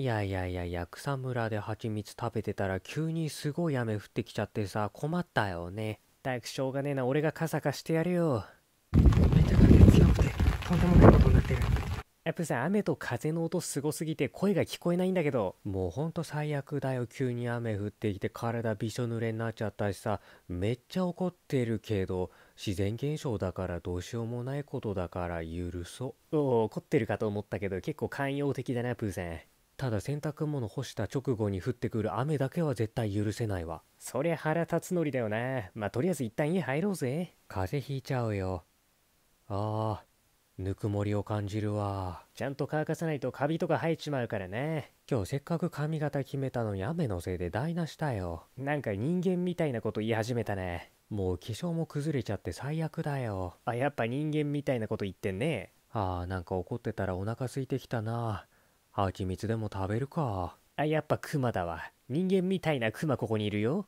いやいやいやいや、草むらで蜂蜜食べてたら急にすごい雨降ってきちゃってさ、困ったよね。大工しょうがねえな、俺が傘貸してやるよ。めちゃ風強くて、とんでもないことになってる。やっぱさ、雨と風の音すごすぎて声が聞こえないんだけど。もうほんと最悪だよ、急に雨降ってきて体びしょ濡れになっちゃったしさ、めっちゃ怒ってるけど、自然現象だからどうしようもないことだから許そう。おお、怒ってるかと思ったけど結構寛容的だな、プーさん。ただ洗濯物干した直後に降ってくる雨だけは絶対許せないわそりゃ腹立つのりだよなまあ、とりあえず一旦家入ろうぜ風邪ひいちゃうよああぬくもりを感じるわちゃんと乾かさないとカビとか生えちまうからね今日せっかく髪型決めたのに雨のせいで台無したよなんか人間みたいなこと言い始めたねもう化粧も崩れちゃって最悪だよあやっぱ人間みたいなこと言ってんねああなんか怒ってたらお腹空いてきたな蜂蜜でも食べるかやっぱクマだわ人間みたいなクマここにいるよ